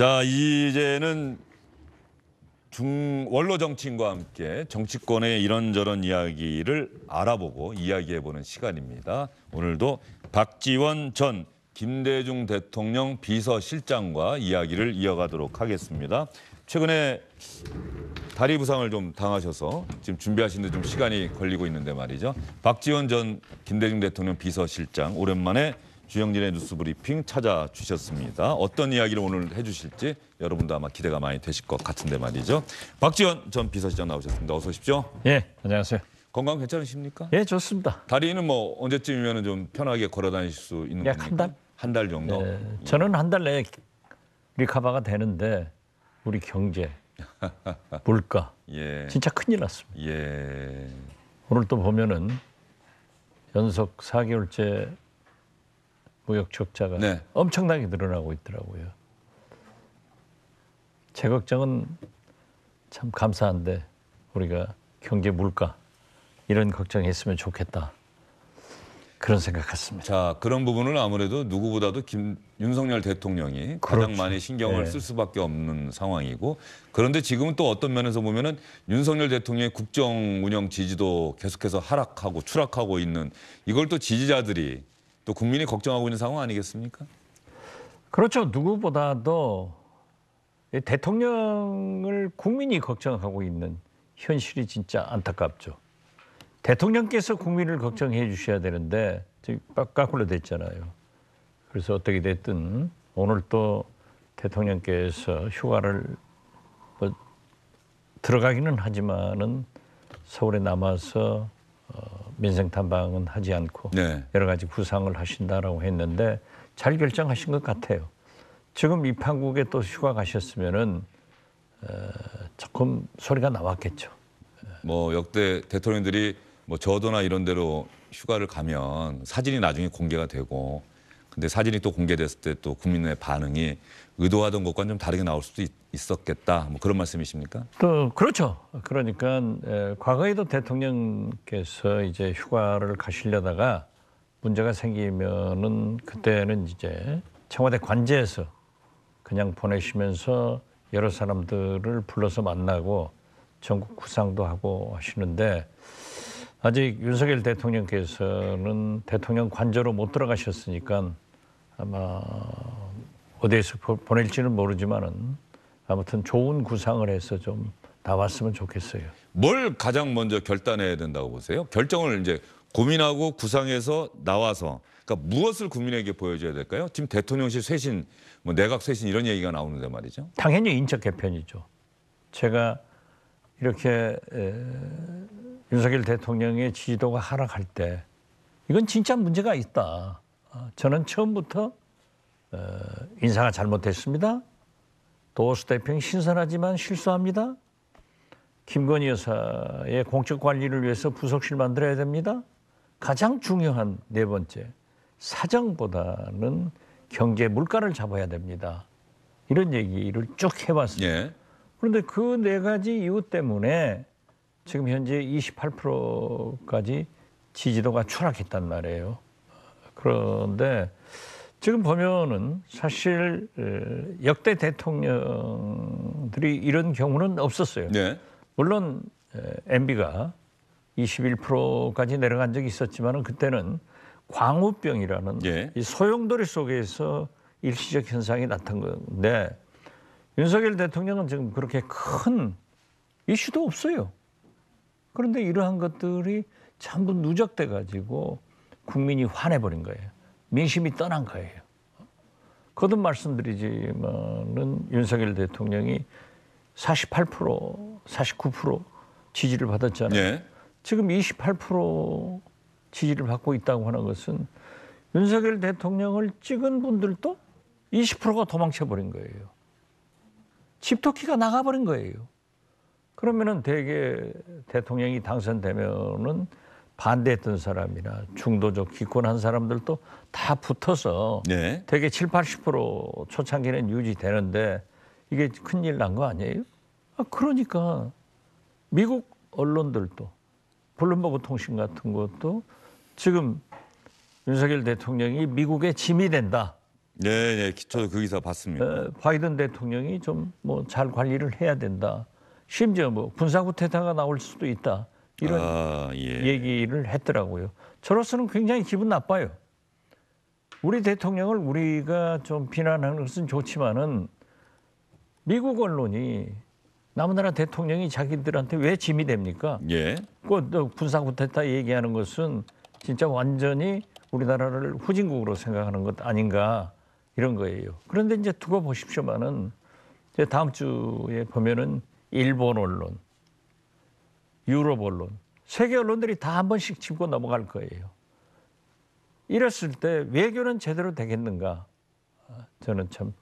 자, 이제는 중 원로 정치인과 함께 정치권의 이런저런 이야기를 알아보고 이야기해보는 시간입니다. 오늘도 박지원 전 김대중 대통령 비서실장과 이야기를 이어가도록 하겠습니다. 최근에 다리 부상을 좀 당하셔서 지금 준비하시는데 좀 시간이 걸리고 있는데 말이죠. 박지원 전 김대중 대통령 비서실장 오랜만에 주영진의 뉴스브리핑 찾아주셨습니다. 어떤 이야기를 오늘 해주실지 여러분도 아마 기대가 많이 되실 것 같은데 말이죠. 박지원 전 비서실장 나오셨습니다. 어서 오십시오. 예, 안녕하세요. 건강 괜찮으십니까? 예, 좋습니다. 다리는 뭐 언제쯤이면 좀 편하게 걸어다닐 수 있는 약한 달? 한 달 정도? 예, 저는 한 달 내에 리카바가 되는데 우리 경제, 물가 예. 진짜 큰일 났습니다. 예. 오늘 또 보면은 연속 4개월째 무역 적자가 네. 엄청나게 늘어나고 있더라고요. 제 걱정은 참 감사한데 우리가 경제 물가 이런 걱정했으면 좋겠다. 그런 생각 같습니다. 자, 그런 부분을 아무래도 누구보다도 김, 윤석열 대통령이 그렇죠. 가장 많이 신경을 네. 쓸 수밖에 없는 상황이고 그런데 지금은 또 어떤 면에서 보면은 윤석열 대통령의 국정 운영 지지도 계속해서 하락하고 추락하고 있는 이걸 또 지지자들이 또 국민이 걱정하고 있는 상황 아니겠습니까? 그렇죠. 누구보다도 대통령을 국민이 걱정하고 있는 현실이 진짜 안타깝죠. 대통령께서 국민을 걱정해 주셔야 되는데 지금 꾸로 됐잖아요. 그래서 어떻게 됐든 오늘 또 대통령께서 휴가를 뭐 들어가기는 하지만은 서울에 남아서 어, 민생 탐방은 하지 않고 네. 여러 가지 구상을 하신다라고 했는데 잘 결정하신 것 같아요. 지금 입항국에 또 휴가 가셨으면은 어, 조금 소리가 나왔겠죠. 뭐 역대 대통령들이 뭐 저도나 이런 데로 휴가를 가면 사진이 나중에 공개가 되고 근데 사진이 또 공개됐을 때 또 국민의 반응이 의도하던 것과는 좀 다르게 나올 수도 있, 있었겠다. 뭐 그런 말씀이십니까? 또 그렇죠. 그러니까 에, 과거에도 대통령께서 이제 휴가를 가시려다가 문제가 생기면은 그때는 이제 청와대 관제에서 그냥 보내시면서 여러 사람들을 불러서 만나고 전국 구상도 하고 하시는데 아직 윤석열 대통령께서는 대통령 관저로 못 들어가셨으니까 아마 어디에서 보낼지는 모르지만은 아무튼 좋은 구상을 해서 좀 나왔으면 좋겠어요. 뭘 가장 먼저 결단해야 된다고 보세요? 결정을 이제 고민하고 구상해서 나와서 그러니까 무엇을 국민에게 보여줘야 될까요? 지금 대통령실 쇄신, 뭐 내각 쇄신 이런 얘기가 나오는데 말이죠. 당연히 인적 개편이죠. 제가 이렇게 에... 윤석열 대통령의 지지도가 하락할 때 이건 진짜 문제가 있다. 어, 저는 처음부터 어, 인사가 잘못됐습니다. 도스수 대평 신선하지만 실수합니다. 김건희 여사의 공적 관리를 위해서 부속실 만들어야 됩니다. 가장 중요한 네 번째 사정보다는 경제 물가를 잡아야 됩니다. 이런 얘기를 쭉 해봤습니다. 예. 그런데 그 네 가지 이유 때문에 지금 현재 28%까지 지지도가 추락했단 말이에요. 그런데 지금 보면은 사실 역대 대통령들이 이런 경우는 없었어요. 네. 물론 MB가 21%까지 내려간 적이 있었지만은 그때는 광우병이라는 네. 이 소용돌이 속에서 일시적 현상이 나타난 건데 윤석열 대통령은 지금 그렇게 큰 이슈도 없어요. 그런데 이러한 것들이 전부 누적돼 가지고 국민이 화내버린 거예요. 민심이 떠난 거예요. 거듭 말씀드리지만은 윤석열 대통령이 48% 49% 지지를 받았잖아요. 예. 지금 28% 지지를 받고 있다고 하는 것은 윤석열 대통령을 찍은 분들도 20%가 도망쳐버린 거예요. 집토끼가 나가버린 거예요. 그러면은 대개 대통령이 당선되면은 반대했던 사람이나 중도적 기권한 사람들도 다 붙어서 네. 되게 7, 80% 초창기는 유지되는데 이게 큰일 난 거 아니에요? 아, 그러니까 미국 언론들도 블룸버그 통신 같은 것도 지금 윤석열 대통령이 미국의 짐이 된다. 네, 네, 저도 거기서 그 봤습니다. 에, 바이든 대통령이 좀 뭐 잘 관리를 해야 된다. 심지어 뭐 군사구태타가 나올 수도 있다 이런 아, 예. 얘기를 했더라고요. 저로서는 굉장히 기분 나빠요. 우리 대통령을 우리가 좀 비난하는 것은 좋지만은 미국 언론이 남나라 은 대통령이 자기들한테 왜 짐이 됩니까? 예. 그 군사 구데타 얘기하는 것은 진짜 완전히 우리나라를 후진국으로 생각하는 것 아닌가 이런 거예요. 그런데 이제 두고 보십시오만은 이제 다음 주에 보면은 일본 언론, 유럽 언론, 세계 언론들이 다 한 번씩 짚고 넘어갈 거예요. 이랬을 때 외교는 제대로 되겠는가? 저는 참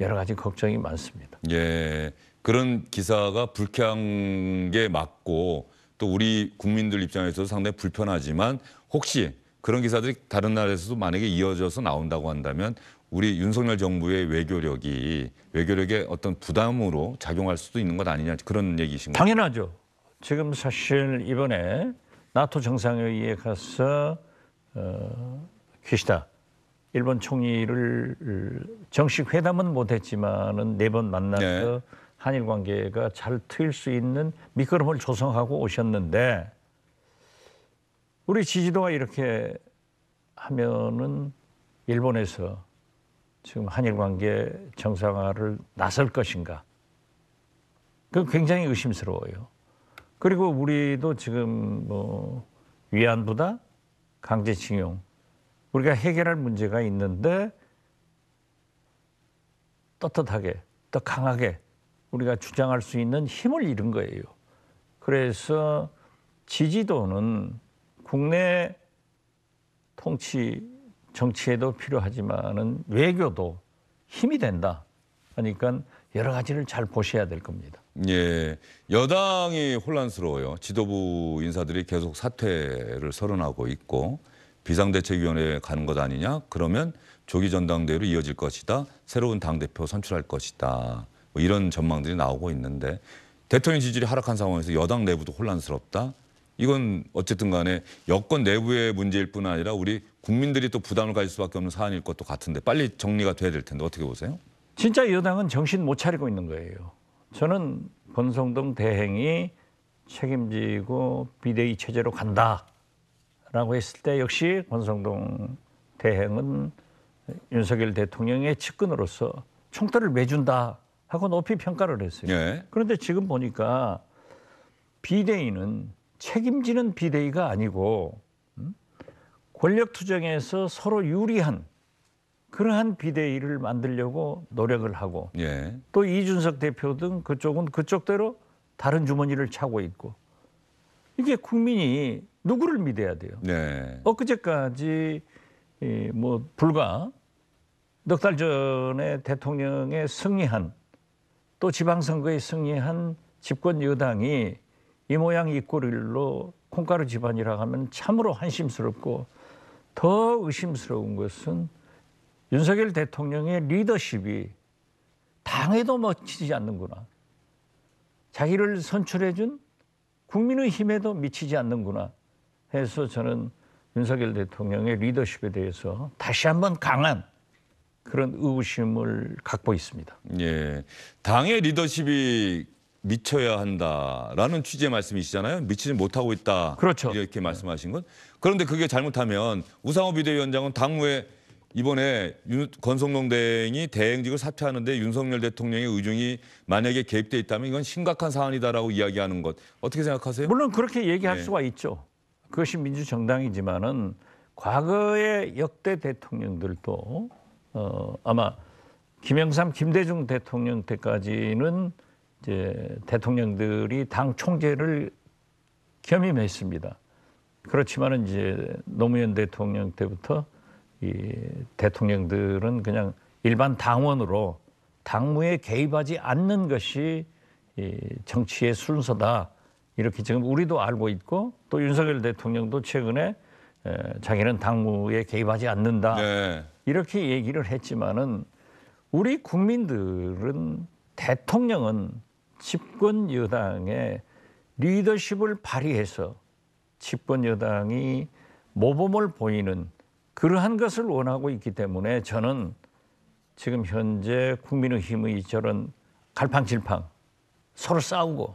여러 가지 걱정이 많습니다. 예. 그런 기사가 불쾌한 게 맞고 또 우리 국민들 입장에서도 상당히 불편하지만 혹시 그런 기사들이 다른 나라에서도 만약에 이어져서 나온다고 한다면 우리 윤석열 정부의 외교력이 외교력의 어떤 부담으로 작용할 수도 있는 것 아니냐 그런 얘기신가요? 당연하죠. 지금 사실 이번에 나토 정상회의에 가서 어, 키시다 일본 총리를 어, 정식 회담은 못했지만은 네 번 만나서 네. 한일 관계가 잘 트일 수 있는 밑거름을 조성하고 오셨는데 우리 지지도가 이렇게 하면은 일본에서 지금 한일 관계 정상화를 나설 것인가? 그 굉장히 의심스러워요. 그리고 우리도 지금 뭐 위안부다, 강제징용 우리가 해결할 문제가 있는데 떳떳하게, 더 강하게 우리가 주장할 수 있는 힘을 잃은 거예요. 그래서 지지도는 국내 통치 정치에도 필요하지만은 외교도 힘이 된다. 그러니까 여러 가지를 잘 보셔야 될 겁니다. 예, 여당이 혼란스러워요. 지도부 인사들이 계속 사퇴를 선언하고 있고 비상대책위원회에 가는 것 아니냐? 그러면 조기 전당대회로 이어질 것이다. 새로운 당대표 선출할 것이다. 뭐 이런 전망들이 나오고 있는데 대통령 지지율이 하락한 상황에서 여당 내부도 혼란스럽다. 이건 어쨌든 간에 여권 내부의 문제일 뿐 아니라 우리 국민들이 또 부담을 가질 수밖에 없는 사안일 것도 같은데 빨리 정리가 돼야 될 텐데 어떻게 보세요? 진짜 여당은 정신 못 차리고 있는 거예요. 저는 권성동 대행이 책임지고 비대위 체제로 간다라고 했을 때 역시 권성동 대행은 윤석열 대통령의 측근으로서 총대를 매준다 하고 높이 평가를 했어요. 예. 그런데 지금 보니까 비대위는 책임지는 비대위가 아니고 권력 투쟁에서 서로 유리한 그러한 비대위를 만들려고 노력을 하고 예. 또 이준석 대표 등 그쪽은 그쪽대로 다른 주머니를 차고 있고 이게 국민이 누구를 믿어야 돼요. 네. 엊그제까지 뭐 불과 넉 달 전에 대통령에 승리한 또 지방선거에 승리한 집권 여당이 이 모양 이 꼴일로 콩가루 집안이라 하면 참으로 한심스럽고 더 의심스러운 것은 윤석열 대통령의 리더십이 당에도 멋지지 않는구나. 자기를 선출해준 국민의힘에도 미치지 않는구나 해서 저는 윤석열 대통령의 리더십에 대해서 다시 한번 강한 그런 의구심을 갖고 있습니다. 예. 당의 리더십이 미쳐야 한다라는 취지의 말씀이시잖아요. 미치지 못하고 있다. 그렇죠. 이렇게 네. 말씀하신 건. 그런데 그게 잘못하면 우상호 비대위원장은 당후에 이번에 윤, 건성동 대행이 대행직을 사퇴하는데 윤석열 대통령의 의중이 만약에 개입돼 있다면 이건 심각한 사안이다라고 이야기하는 것 어떻게 생각하세요? 물론 그렇게 얘기할 네. 수가 있죠. 그것이 민주정당이지만은 과거의 역대 대통령들도 어, 아마 김영삼, 김대중 대통령 때까지는 이제 대통령들이 당 총재를 겸임했습니다. 그렇지만은 이제 노무현 대통령 때부터 이 대통령들은 그냥 일반 당원으로 당무에 개입하지 않는 것이 이 정치의 순서다. 이렇게 지금 우리도 알고 있고 또 윤석열 대통령도 최근에 에, 자기는 당무에 개입하지 않는다. 네. 이렇게 얘기를 했지만은 우리 국민들은 대통령은 집권 여당의 리더십을 발휘해서 집권 여당이 모범을 보이는 그러한 것을 원하고 있기 때문에 저는 지금 현재 국민의힘의 저런 갈팡질팡 서로 싸우고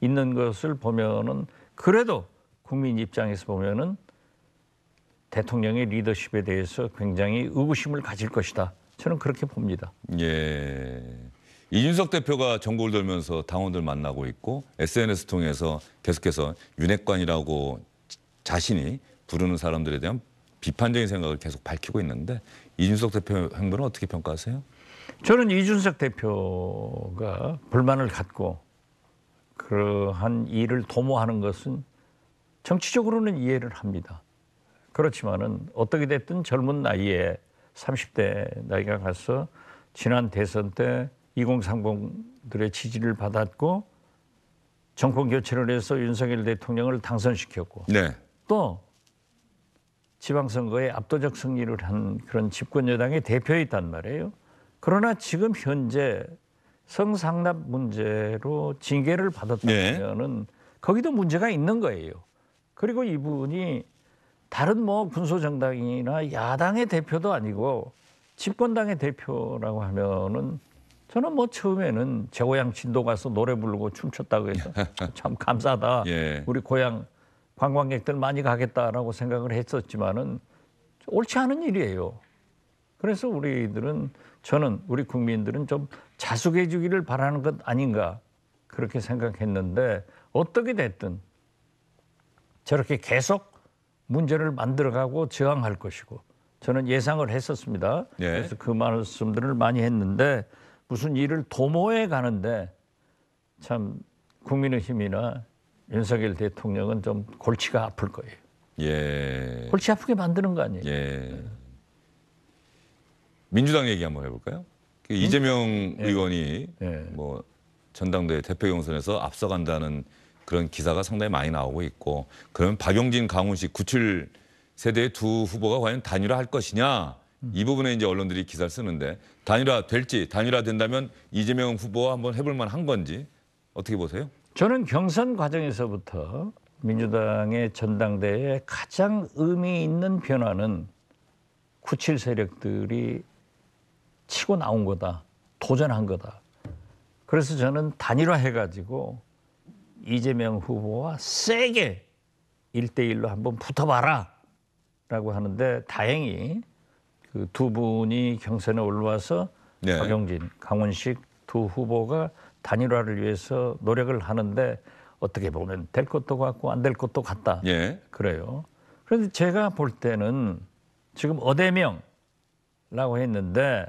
있는 것을 보면은 그래도 국민 입장에서 보면은 대통령의 리더십에 대해서 굉장히 의구심을 가질 것이다. 저는 그렇게 봅니다. 예. 이준석 대표가 전국을 돌면서 당원들 만나고 있고 SNS 통해서 계속해서 윤핵관이라고 자신이 부르는 사람들에 대한 비판적인 생각을 계속 밝히고 있는데 이준석 대표 행보는 어떻게 평가하세요? 저는 이준석 대표가 불만을 갖고 그러한 일을 도모하는 것은 정치적으로는 이해를 합니다. 그렇지만은 어떻게 됐든 젊은 나이에 30대 나이가 가서 지난 대선 때 2030들의 지지를 받았고 정권 교체를 해서 윤석열 대통령을 당선시켰고 네. 또 지방선거에 압도적 승리를 한 그런 집권 여당의 대표였단 말이에요. 그러나 지금 현재 성상납 문제로 징계를 받았다면은 네. 거기도 문제가 있는 거예요. 그리고 이분이 다른 뭐 군소정당이나 야당의 대표도 아니고 집권당의 대표라고 하면은 저는 뭐 처음에는 제 고향 진도 가서 노래 부르고 춤췄다고 해서 참 감사하다. 예. 우리 고향 관광객들 많이 가겠다라고 생각을 했었지만은 옳지 않은 일이에요. 그래서 우리들은 저는 우리 국민들은 좀 자숙해 주기를 바라는 것 아닌가 그렇게 생각했는데 어떻게 됐든 저렇게 계속 문제를 만들어가고 저항할 것이고 저는 예상을 했었습니다. 예. 그래서 그 말씀들을 많이 했는데 무슨 일을 도모해 가는데 참 국민의힘이나 윤석열 대통령은 좀 골치가 아플 거예요. 예. 골치 아프게 만드는 거 아니에요. 예. 민주당 얘기 한번 해볼까요? 그 이재명 예. 의원이 예. 뭐 전당대 대표 경선에서 앞서간다는 그런 기사가 상당히 많이 나오고 있고 그러면 박용진 강훈식 97 세대의 두 후보가 과연 단일화할 것이냐 이 부분에 이제 언론들이 기사를 쓰는데 단일화 될지 단일화 된다면 이재명 후보와 한번 해볼 만한 건지 어떻게 보세요? 저는 경선 과정에서부터 민주당의 전당대회에 가장 의미 있는 변화는 97 세력들이 치고 나온 거다. 도전한 거다. 그래서 저는 단일화해가지고 이재명 후보와 세게 일대일로 한번 붙어봐라. 라고 하는데 다행히 그두 분이 경선에 올라와서 네. 박용진, 강원식두 후보가 단일화를 위해서 노력을 하는데 어떻게 보면 될 것도 같고 안 될 것도 같다. 예. 그래요. 그런데 제가 볼 때는 지금 어대명이라고 했는데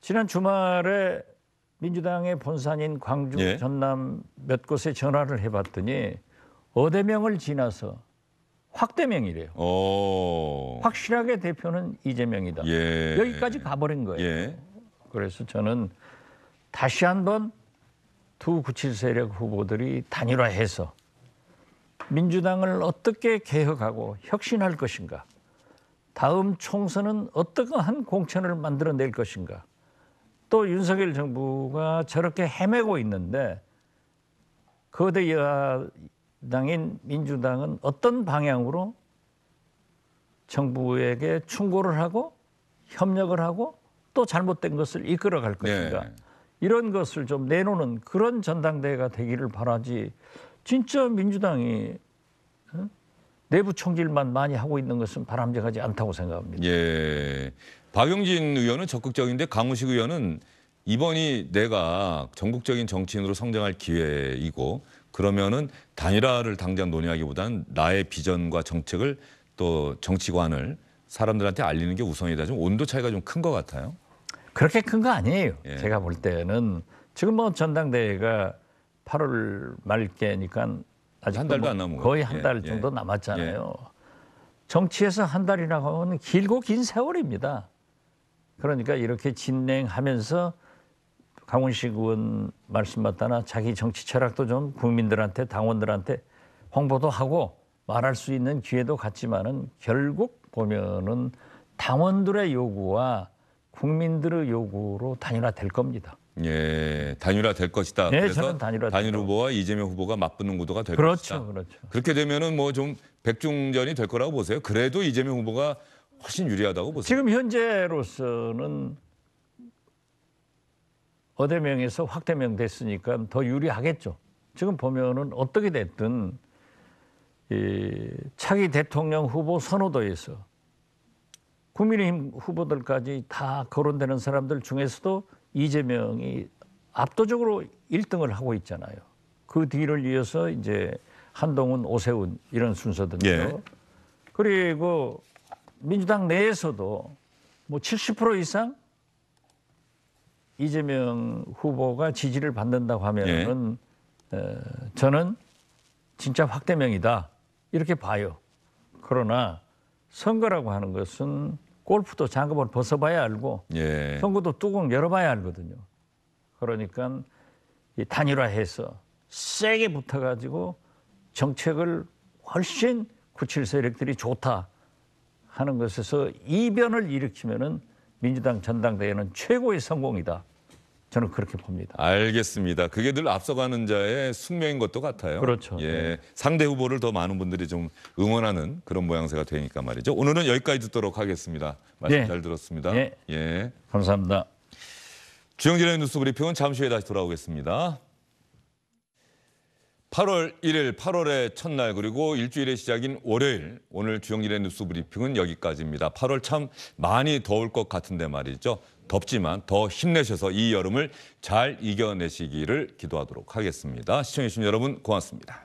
지난 주말에 민주당의 본산인 광주, 예. 전남 몇 곳에 전화를 해봤더니 어대명을 지나서 확대명이래요. 오. 확실하게 대표는 이재명이다. 예. 여기까지 가버린 거예요. 예. 그래서 저는 다시 한번 두 구칠 세력 후보들이 단일화해서 민주당을 어떻게 개혁하고 혁신할 것인가, 다음 총선은 어떠한 공천을 만들어낼 것인가, 또 윤석열 정부가 저렇게 헤매고 있는데 거대 당인 민주당은 어떤 방향으로 정부에게 충고를 하고 협력을 하고 또 잘못된 것을 이끌어갈 것인가 네. 이런 것을 좀 내놓는 그런 전당대회가 되기를 바라지 진짜 민주당이 어? 내부 총질만 많이 하고 있는 것은 바람직하지 않다고 생각합니다. 예. 박용진 의원은 적극적인데 강우식 의원은 이번이 내가 전국적인 정치인으로 성장할 기회이고 그러면은 단일화를 당장 논의하기보다는 나의 비전과 정책을 또 정치관을 사람들한테 알리는 게 우선이다. 좀 온도 차이가 좀 큰 것 같아요. 그렇게 큰 거 아니에요. 예. 제가 볼 때는 지금 뭐 전당대회가 8월 말께니까 아직 한 달도 뭐안 남은 거의 한달 예. 정도 예. 남았잖아요. 예. 정치에서 한 달이라고 하면 길고 긴 세월입니다. 그러니까 이렇게 진행하면서 강훈식 의원 말씀 맞다나 자기 정치 철학도 좀 국민들한테 당원들한테 홍보도 하고 말할 수 있는 기회도 갖지만은 결국 보면은 당원들의 요구와 국민들의 요구로 단일화될 겁니다. 예, 단일화될 것이다. 예, 그래서 단일화 단일 후보와 이재명 후보가 맞붙는 구도가 될 그렇죠, 것이다. 그렇죠. 그렇게 되면은 뭐 좀 백중전이 될 거라고 보세요. 그래도 이재명 후보가 훨씬 유리하다고 보세요. 지금 현재로서는 어대명에서 확대명 됐으니까 더 유리하겠죠. 지금 보면은 어떻게 됐든 이 차기 대통령 후보 선호도에서 국민의힘 후보들까지 다 거론되는 사람들 중에서도 이재명이 압도적으로 1등을 하고 있잖아요. 그 뒤를 이어서 이제 한동훈, 오세훈 이런 순서든요. 예. 그리고 민주당 내에서도 뭐 70% 이상 이재명 후보가 지지를 받는다고 하면은 예. 어, 저는 진짜 확대명이다 이렇게 봐요. 그러나 선거라고 하는 것은 골프도 장갑을 벗어봐야 알고 예. 선거도 뚜껑 열어봐야 알거든요. 그러니까 이 단일화해서 세게 붙어가지고 정책을 훨씬 구칠 세력들이 좋다 하는 것에서 이변을 일으키면은 민주당 전당대회는 최고의 성공이다. 저는 그렇게 봅니다. 알겠습니다. 그게 늘 앞서가는 자의 숙명인 것도 같아요. 그렇죠. 예, 네. 상대 후보를 더 많은 분들이 좀 응원하는 그런 모양새가 되니까 말이죠. 오늘은 여기까지 듣도록 하겠습니다. 말씀 네. 잘 들었습니다. 네. 예. 감사합니다. 주영진의 뉴스 브리핑은 잠시 후에 다시 돌아오겠습니다. 8월 1일, 8월의 첫날 그리고 일주일의 시작인 월요일 오늘 주영일의 뉴스 브리핑은 여기까지입니다. 8월 참 많이 더울 것 같은데 말이죠. 덥지만 더 힘내셔서 이 여름을 잘 이겨내시기를 기도하도록 하겠습니다. 시청해주신 여러분 고맙습니다.